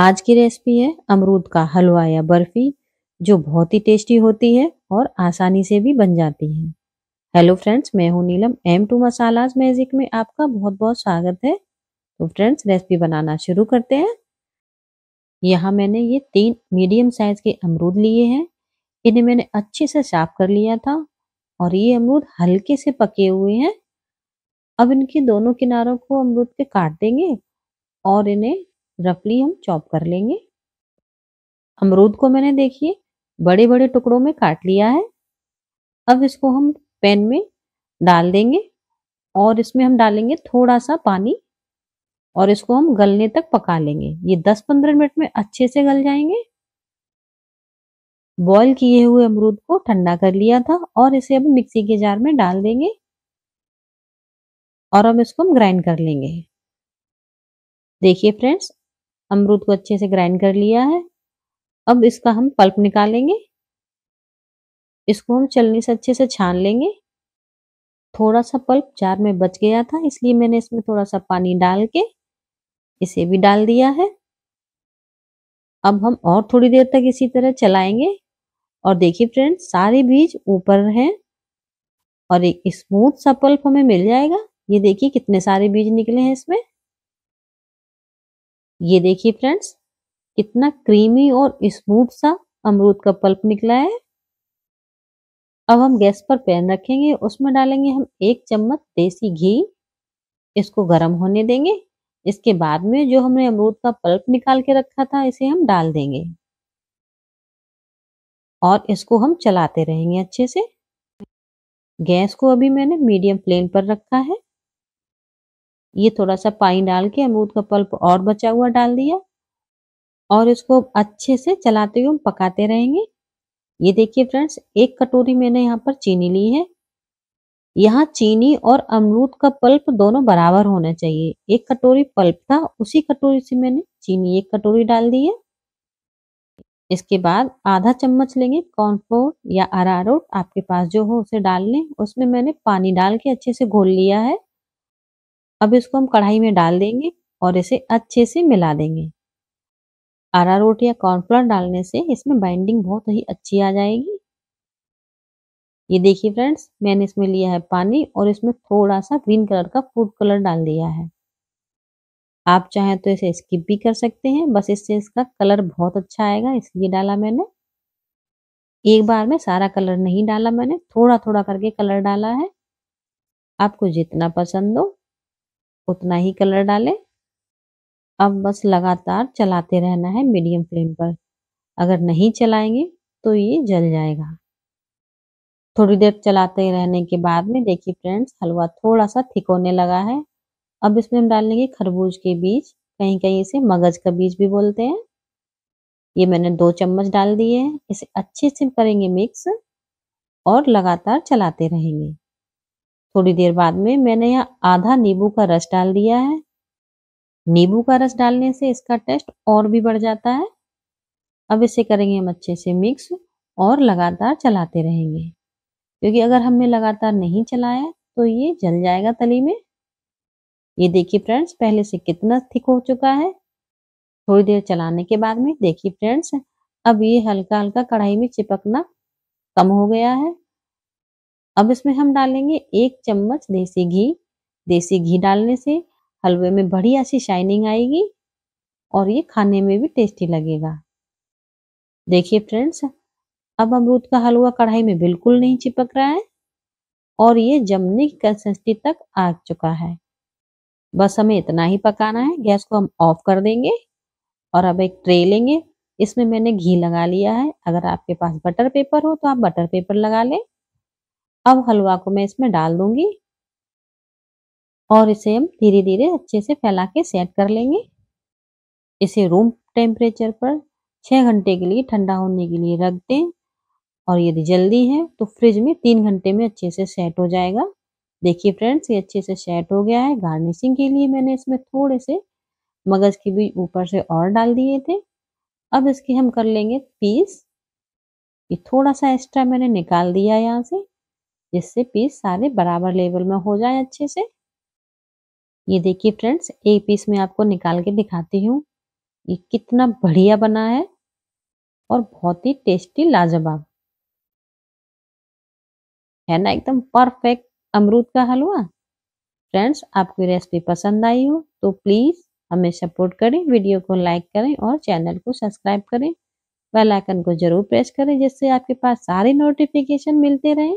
आज की रेसिपी है अमरूद का हलवा या बर्फी जो बहुत ही टेस्टी होती है और आसानी से भी बन जाती है हेलो फ्रेंड्स मैं हूं Neelam M two masalas magic में आपका बहुत बहुत स्वागत है तो फ्रेंड्स रेसिपी बनाना शुरू करते हैं यहाँ मैंने ये तीन मीडियम साइज के अमरूद लिए हैं इन्हें मैंने अच्छे से साफ कर लिया था और ये अमरूद हल्के से पके हुए हैं अब इनके दोनों किनारों को अमरूद के काट देंगे और इन्हें रफली हम चॉप कर लेंगे अमरूद को मैंने देखिए बड़े बड़े टुकड़ों में काट लिया है अब इसको हम पैन में डाल देंगे और इसमें हम डालेंगे थोड़ा सा पानी और इसको हम गलने तक पका लेंगे ये 10-15 मिनट में अच्छे से गल जाएंगे बॉईल किए हुए अमरूद को ठंडा कर लिया था और इसे अब मिक्सी के जार में डाल देंगे और अब इसको हम ग्राइंड कर लेंगे देखिए फ्रेंड्स अमरूद को अच्छे से ग्राइंड कर लिया है अब इसका हम पल्प निकालेंगे इसको हम चलने से अच्छे से छान लेंगे थोड़ा सा पल्प जार में बच गया था इसलिए मैंने इसमें थोड़ा सा पानी डाल के इसे भी डाल दिया है अब हम और थोड़ी देर तक इसी तरह चलाएंगे और देखिए फ्रेंड्स सारे बीज ऊपर हैं और एक स्मूथ सा पल्प हमें मिल जाएगा ये देखिए कितने सारे बीज निकले हैं इसमें ये देखिए फ्रेंड्स कितना क्रीमी और स्मूथ सा अमरूद का पल्प निकला है अब हम गैस पर पैन रखेंगे उसमें डालेंगे हम एक चम्मच देसी घी इसको गर्म होने देंगे इसके बाद में जो हमने अमरूद का पल्प निकाल के रखा था इसे हम डाल देंगे और इसको हम चलाते रहेंगे अच्छे से गैस को अभी मैंने मीडियम फ्लेम पर रखा है ये थोड़ा सा पानी डाल के अमरूद का पल्प और बचा हुआ डाल दिया और इसको अच्छे से चलाते हुए हम पकाते रहेंगे ये देखिए फ्रेंड्स एक कटोरी मैंने यहाँ पर चीनी ली है यहाँ चीनी और अमरूद का पल्प दोनों बराबर होना चाहिए एक कटोरी पल्प था उसी कटोरी से मैंने चीनी एक कटोरी डाल दी है इसके बाद आधा चम्मच लेंगे कॉर्नफ्लोर या अरारोट आपके पास जो हो उसे डाल लें उसमें मैंने पानी डाल के अच्छे से घोल लिया है अब इसको हम कढ़ाई में डाल देंगे और इसे अच्छे से मिला देंगे रोट या कॉर्नफ्लोर डालने से इसमें बाइंडिंग बहुत ही अच्छी आ जाएगी ये देखिए फ्रेंड्स मैंने इसमें लिया है पानी और इसमें थोड़ा सा ग्रीन कलर का फूड कलर डाल दिया है आप चाहें तो इसे स्किप भी कर सकते हैं बस इससे इसका कलर बहुत अच्छा आएगा इसलिए डाला मैंने एक बार में सारा कलर नहीं डाला मैंने थोड़ा थोड़ा करके कलर डाला है आपको जितना पसंद हो उतना ही कलर डालें अब बस लगातार चलाते रहना है मीडियम फ्लेम पर अगर नहीं चलाएंगे तो ये जल जाएगा थोड़ी देर चलाते रहने के बाद में देखिए फ्रेंड्स हलवा थोड़ा सा थिक होने लगा है अब इसमें हम डालेंगे खरबूज के बीज कहीं कहीं इसे मगज का बीज भी बोलते हैं ये मैंने दो चम्मच डाल दिए हैं इसे अच्छे से करेंगे मिक्स और लगातार चलाते रहेंगे थोड़ी देर बाद में मैंने यहाँ आधा नींबू का रस डाल दिया है नींबू का रस डालने से इसका टेस्ट और भी बढ़ जाता है अब इसे करेंगे हम अच्छे से मिक्स और लगातार चलाते रहेंगे क्योंकि अगर हमने लगातार नहीं चलाया तो ये जल जाएगा तली में ये देखिए फ्रेंड्स पहले से कितना थिक हो चुका है थोड़ी देर चलाने के बाद में देखिए फ्रेंड्स अब ये हल्का हल्का कढ़ाई में चिपकना कम हो गया है अब इसमें हम डालेंगे एक चम्मच देसी घी देसी घी डालने से हलवे में बढ़िया सी शाइनिंग आएगी और ये खाने में भी टेस्टी लगेगा देखिए फ्रेंड्स अब अमरूद का हलवा कढ़ाई में बिल्कुल नहीं चिपक रहा है और ये जमने की कंसिस्टेंसी तक आ चुका है बस हमें इतना ही पकाना है गैस को हम ऑफ कर देंगे और अब एक ट्रे लेंगे इसमें मैंने घी लगा लिया है अगर आपके पास बटर पेपर हो तो आप बटर पेपर लगा लें अब हलवा को मैं इसमें डाल दूंगी और इसे हम धीरे धीरे अच्छे से फैला के सेट कर लेंगे इसे रूम टेम्परेचर पर छः घंटे के लिए ठंडा होने के लिए रख दें और यदि जल्दी है तो फ्रिज में तीन घंटे में अच्छे से सेट हो जाएगा देखिए फ्रेंड्स ये अच्छे से सेट हो गया है गार्निशिंग के लिए मैंने इसमें थोड़े से मगज के भी ऊपर से और डाल दिए थे अब इसके हम कर लेंगे पीस ये थोड़ा सा एक्स्ट्रा मैंने निकाल दिया यहाँ से जिससे पीस सारे बराबर लेवल में हो जाए अच्छे से ये देखिए फ्रेंड्स एक पीस में आपको निकाल के दिखाती हूँ ये कितना बढ़िया बना है और बहुत ही टेस्टी लाजवाब है ना एकदम परफेक्ट अमरूद का हलवा फ्रेंड्स आपको रेसिपी पसंद आई हो तो प्लीज़ हमें सपोर्ट करें वीडियो को लाइक करें और चैनल को सब्सक्राइब करें बेल आइकन को जरूर प्रेस करें जिससे आपके पास सारे नोटिफिकेशन मिलते रहें